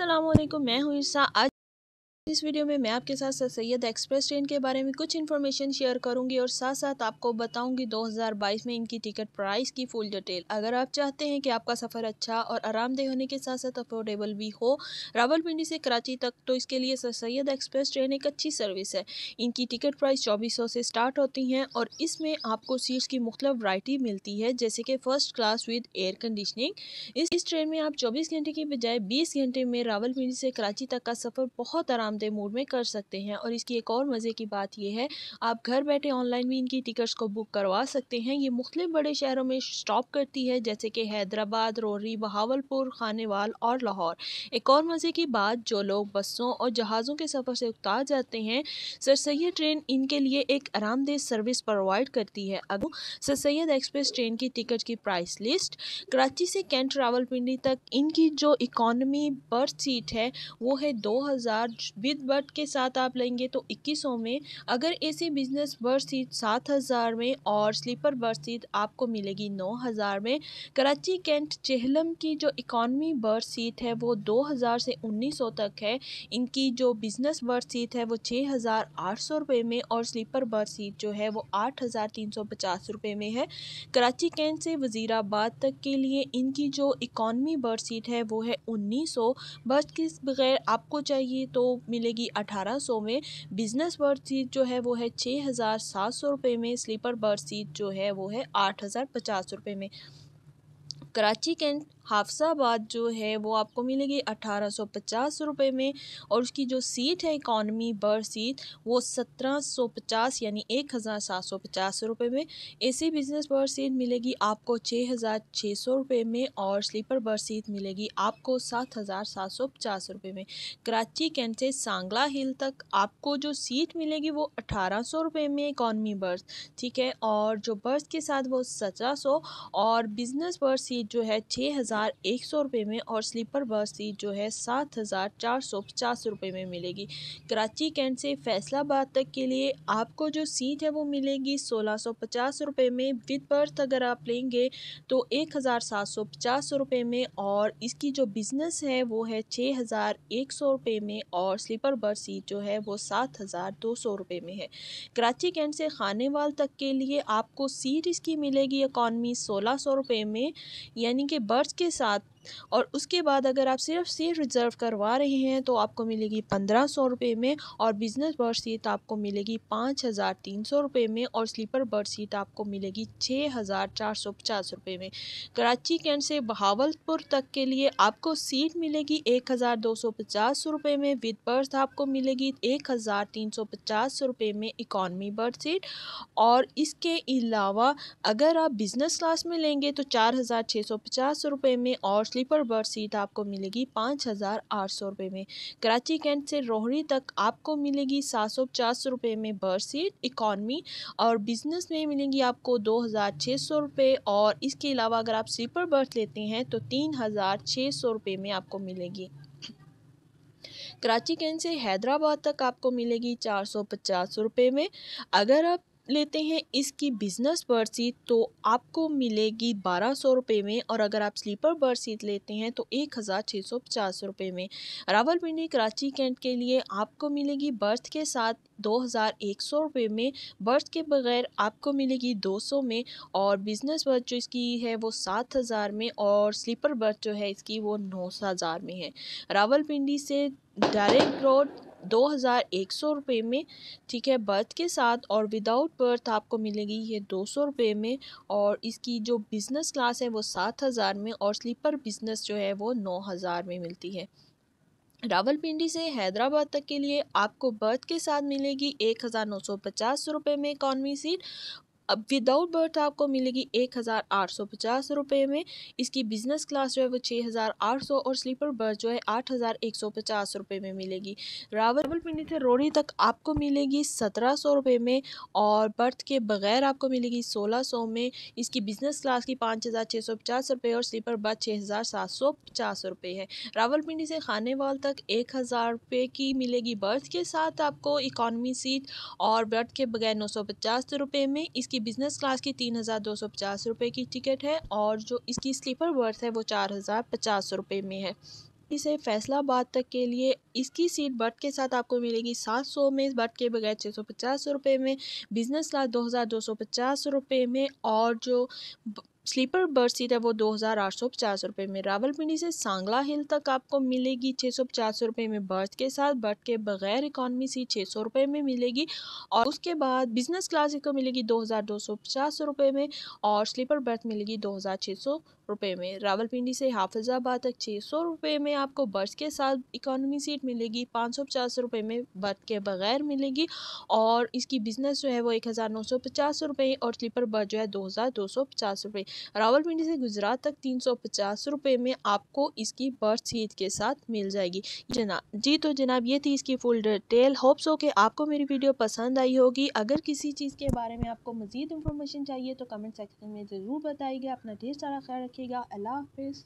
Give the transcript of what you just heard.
असलम मैं हूँ ईसा आज इस वीडियो में मैं आपके साथ सैयद एक्सप्रेस ट्रेन के बारे में कुछ इन्फॉर्मेशन शेयर करूंगी और साथ साथ आपको बताऊंगी 2022 में इनकी टिकट प्राइस की फुल डिटेल अगर आप चाहते हैं कि आपका सफ़र अच्छा और आरामदेह होने के साथ साथ अफोर्डेबल भी हो रावलपिंडी से कराची तक तो इसके लिए सर सैयद एक्सप्रेस ट्रेन एक अच्छी सर्विस है इनकी टिकट प्राइस चौबीस से स्टार्ट होती हैं और इसमें आपको सीट्स की मुख्त वरायटी मिलती है जैसे कि first class with air conditioning इस ट्रेन में आप चौबीस घंटे के बजाय बीस घंटे में रावलपिंडी से कराची तक का सफ़र बहुत आराम आरामदेह मूड में कर सकते हैं और इसकी एक और मज़े की बात यह है आप घर बैठे ऑनलाइन भी इनकी टिकट्स को बुक करवा सकते हैं ये मुख्तु बड़े शहरों में स्टॉप करती है जैसे कि हैदराबाद रोरी बहावलपुर खानेवाल और लाहौर एक और मज़े की बात जो लोग बसों और जहाज़ों के सफ़र से उतार जाते हैं सर सैद ट्रेन इनके लिए एक आरामदेह सर्विस प्रोवाइड करती है अब सर सैद एक्सप्रेस ट्रेन की टिकट की प्राइस लिस्ट कराची से कैंट रावलपिंडी तक इनकी जो इकॉनमी बर्थ सीट है वो है दो हज़ार विद बट के साथ आप लेंगे तो इक्कीस में अगर ऐसी बिजनेस बर्थ सीट सात हज़ार में और स्लीपर बर्थ सीट आपको मिलेगी नौ हज़ार में कराची कैंट चेहलम की जो इकॉनमी बर्थ सीट है वो दो हज़ार से उन्नीस सौ तक है इनकी जो बिज़नेस बर्थ सीट है वो छः हज़ार आठ सौ रुपये में और स्लीपर बर्थ सीट जो है वो आठ हज़ार तीन सौ पचास रुपये में है कराची कैंट से वज़ीराबाद तक के लिए इनकी जो इकॉनमी बर्थ सीट है वो है उन्नीस सौ बर्थ के बगैर आपको चाहिए तो मिलेगी अठारह सौ में बिजनेस बर्थ सीट जो है वो है छः हज़ार सात सौ रुपये में स्लीपर बर्थ सीट जो है वो है आठ हज़ार पचास रुपये में कराची कैंट हाफसाबाद जो है वो आपको मिलेगी अठारह सौ पचास रुपये में और उसकी जो सीट है इकॉनमी बर्थ सीट वो सत्रह सौ पचास यानी एक हज़ार सात सौ पचास रुपये में एसी बिजनेस बर्थ सीट मिलेगी आपको छः हज़ार छः सौ रुपये में और स्लीपर बर्थ सीट मिलेगी आपको सात हज़ार सात सौ पचास रुपये में कराची कैंट से सांगला हिल तक आपको जो सीट मिलेगी वो अठारह सौ रुपये में इकॉनमी बर्थ ठीक है और जो बर्थ के साथ वो सत्रह सौ और बिज़नेस बर्थ सीट जो है छः हज़ार हज़ार एक सौ रुपये में और स्लीपर बस सीट जो है सात हज़ार चार सौ पचास रुपये में मिलेगी कराची कैंट से फैसलाबाद तक के लिए आपको जो सीट है वो मिलेगी सोलह सौ पचास रुपये में विद बर्थ अगर आप लेंगे तो एक हज़ार सात सौ पचास रुपये में और इसकी जो बिज़नेस है वो है छः हज़ार एक सौ रुपये में और स्लीपर बस सीट जो है वो सात हज़ार दो सौ रुपये में है कराची कैंट से खानेवाल तक के लिए आपको सीट इसकी मिलेगी इकॉनमी सोलह सौ रुपये में यानी कि बर्थ के साथ और उसके बाद अगर आप सिर्फ सीट रिज़र्व करवा रहे हैं तो आपको मिलेगी पंद्रह सौ रुपये में और बिज़नेस बर्थ सीट आपको मिलेगी पाँच हज़ार तीन सौ रुपये में और स्लीपर बर्थ सीट आपको मिलेगी छः हज़ार चार सौ पचास रुपये में कराची कैंट से बहावलपुर तक के लिए आपको सीट मिलेगी एक हज़ार दो सौ पचास रुपये में विद बर्थ आपको मिलेगी एक हज़ार तीन सौ पचास रुपये में इकॉनमी बर्थ सीट और इसके अलावा अगर आप बिज़नेस क्लास में लेंगे तो चार हज़ार छः सौ पचास रुपये में और स्लीपर बर्थ सीट आपको मिलेगी पाँच हज़ार आठ सौ रुपये में कराची कैंट से रोहड़ी तक आपको मिलेगी सात सौ पचास रुपये में बर्थ सीट इकॉनमी और बिज़नेस में मिलेंगी आपको दो हज़ार छः सौ रुपये और इसके अलावा अगर आप स्लीपर बर्थ लेते हैं तो तीन हज़ार छः सौ रुपये में आपको मिलेगी कराची कैंट से हैदराबाद तक आपको मिलेगी चार सौ पचास रुपये में अगर आप लेते हैं इसकी बिज़नेस बर्थ सीट तो आपको मिलेगी बारह सौ रुपये में और अगर आप स्लीपर बर्थ सीट लेते हैं तो एक हज़ार छः सौ पचास रुपये में रावलपिंडी कराची कैंट के लिए आपको मिलेगी बर्थ के साथ दो हज़ार एक सौ रुपये में बर्थ के बगैर आपको मिलेगी दो सौ में और बिज़नेस बर्थ जो इसकी है वो सात हज़ार में और स्लीपर बर्थ जो है इसकी वो नौ हज़ार में है रावलपिंडी से डायरेक्ट रोड दो हज़ार एक सौ रुपये में ठीक है बर्थ के साथ और विदाउट बर्थ आपको मिलेगी ये दो सौ रुपये में और इसकी जो बिज़नेस क्लास है वो सात हज़ार में और स्लीपर बिज़नेस जो है वो नौ हज़ार में मिलती है रावलपिंडी से हैदराबाद तक के लिए आपको बर्थ के साथ मिलेगी एक हज़ार नौ सौ पचास रुपये में इकॉनमी सीट अब विदाउट बर्थ आपको मिलेगी एक हज़ार आठ सौ पचास रुपये में इसकी बिज़नेस क्लास जो है वो छः हज़ार आठ सौ और स्लीपर बर्थ जो है आठ हज़ार एक सौ पचास रुपये में मिलेगी रावल पिंडी से रोड़ी तक आपको मिलेगी सत्रह सौ रुपये में और बर्थ के बगैर आपको मिलेगी सोलह सौ में इसकी बिज़नेस क्लास की पाँच हज़ार छः सौ पचास रुपये और स्लीपर बर्थ छः हज़ार सात सौ पचास रुपये है रावल पिंडी से खानेवाल तक एक हज़ार रुपये की मिलेगी बर्थ के साथ आपको इकॉनमी सीट और बर्थ के बगैर नौ सौ पचास रुपये में इसकी इसकी बिजनेस क्लास की तीन हज़ार दो सौ पचास रुपये की टिकट है और जो इसकी स्लीपर बर्थ है वो चार हज़ार पचास रुपये में है इसे फैसलाबाद तक के लिए इसकी सीट बर्थ के साथ आपको मिलेगी सात सौ में बर्थ के बगैर छः सौ पचास रुपये में बिजनेस क्लास दो हज़ार दो सौ पचास रुपये में और जो स्लीपर बर्थ सीट है वो दो हज़ार आठ सौ पचास रुपये में रावलपिंडी से सांगला हिल तक आपको मिलेगी छः सौ पचास रुपये में बर्थ के साथ बर्थ के बगैर इकॉनमी सीट छः सौ रुपये में मिलेगी और उसके बाद बिजनेस क्लास को मिलेगी दो हज़ार दो सौ पचास रुपये में और स्लीपर बर्थ मिलेगी दो हज़ार छः सौ रुपये में रावलपिंडी से हाफिजाबाद तक छः सौ रुपये में आपको बर्थ के साथ इकॉनमी सीट मिलेगी पाँच सौ पचास रुपये में बर्थ के बगैर मिलेगी और इसकी बिज़नेस जो है वो एक हज़ार नौ सौ पचास रुपये और स्लीपर बर्थ जो है दो हज़ार दो सौ पचास रुपये रावलपिंडी से गुजरात तक तीन सौ में आपको इसकी बर्थ सीट के साथ मिल जाएगी जनाब जी तो जनाब ये थी इसकी फुल डिटेल होप्स हो कि आपको मेरी वीडियो पसंद आई होगी अगर किसी चीज़ के बारे में आपको मज़ीद इन्फॉर्मेशन चाहिए तो कमेंट सेक्शन में ज़रूर बताइएगा अपना ढेर सारा ख्याल रखिएगा अल्लाह हाफिज़